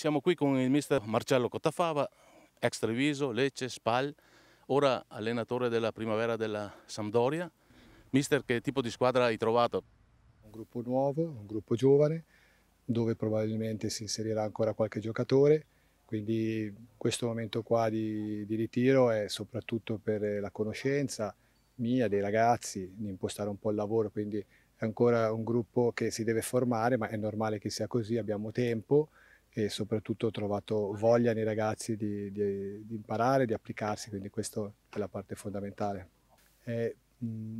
Siamo qui con il mister Marcello Cottafava, ex Treviso, Lecce, Spal, ora allenatore della primavera della Sampdoria. Mister, che tipo di squadra hai trovato? Un gruppo nuovo, un gruppo giovane, dove probabilmente si inserirà ancora qualche giocatore, quindi questo momento qua di, di ritiro è soprattutto per la conoscenza mia, dei ragazzi, di impostare un po' il lavoro, quindi è ancora un gruppo che si deve formare, ma è normale che sia così, abbiamo tempo, e soprattutto ho trovato voglia nei ragazzi di, di, di imparare, di applicarsi, quindi questa è la parte fondamentale. E,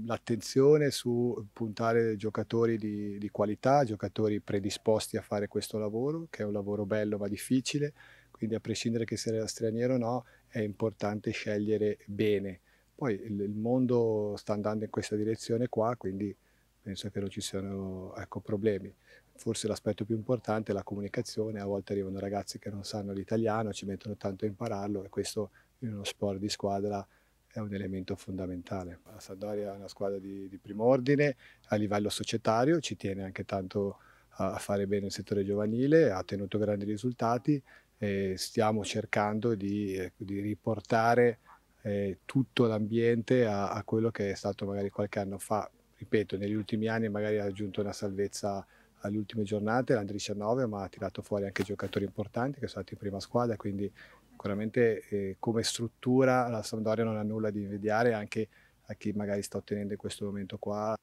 l'attenzione su puntare giocatori di, di, qualità, giocatori predisposti a fare questo lavoro, che è un lavoro bello ma difficile, quindi a prescindere che sia straniero o no, è importante scegliere bene. Poi il, il mondo sta andando in questa direzione qua, quindi penso che non ci siano ecco, problemi. Forse l'aspetto più importante è la comunicazione, a volte arrivano ragazzi che non sanno l'italiano, ci mettono tanto a impararlo e questo in uno sport di squadra è un elemento fondamentale. La Sampdoria è una squadra di, di primo ordine a livello societario, ci tiene anche tanto a fare bene il settore giovanile, ha ottenuto grandi risultati e stiamo cercando di, ecco, di riportare eh, tutto l'ambiente a, a quello che è stato magari qualche anno fa ripeto, negli ultimi anni magari ha raggiunto una salvezza alle ultime giornate, l'Under 19, ma ha tirato fuori anche giocatori importanti che sono stati in prima squadra, quindi sicuramente eh, come struttura la Sampdoria non ha nulla di invidiare anche a chi magari sta ottenendo in questo momento qua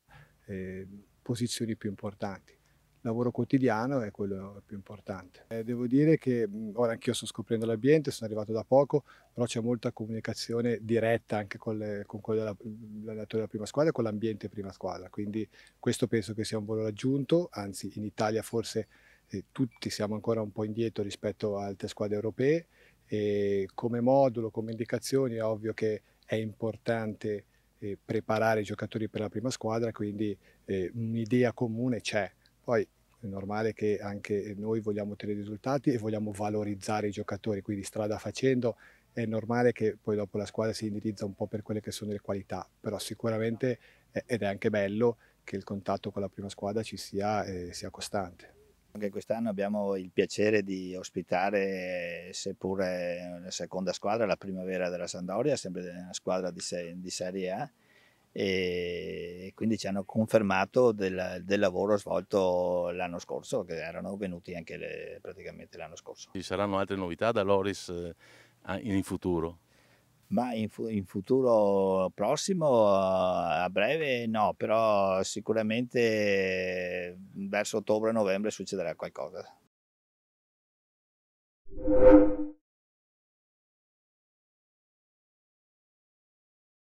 eh, posizioni più importanti lavoro quotidiano è quello più importante. Eh, devo dire che ora anch'io sto scoprendo l'ambiente, sono arrivato da poco, però c'è molta comunicazione diretta anche con, le, con quello dell'allenatore della prima squadra e con l'ambiente prima squadra, quindi questo penso che sia un valore aggiunto, anzi in Italia forse eh, tutti siamo ancora un po' indietro rispetto a altre squadre europee e come modulo, come indicazioni è ovvio che è importante eh, preparare i giocatori per la prima squadra, quindi eh, un'idea comune c'è. Poi è normale che anche noi vogliamo ottenere risultati e vogliamo valorizzare i giocatori, quindi strada facendo è normale che poi dopo la squadra si indirizza un po' per quelle che sono le qualità, però sicuramente, ed è anche bello, che il contatto con la prima squadra ci sia e sia costante. Anche quest'anno abbiamo il piacere di ospitare, seppur la seconda squadra, la primavera della Sandoria, sempre una squadra di, di Serie A, e quindi ci hanno confermato del, del, lavoro svolto l'anno scorso, che erano venuti anche le, praticamente l'anno scorso. Ci saranno altre novità da Loris eh, in futuro? Ma in, fu- in, futuro prossimo, a breve no, però sicuramente verso ottobre-novembre succederà qualcosa.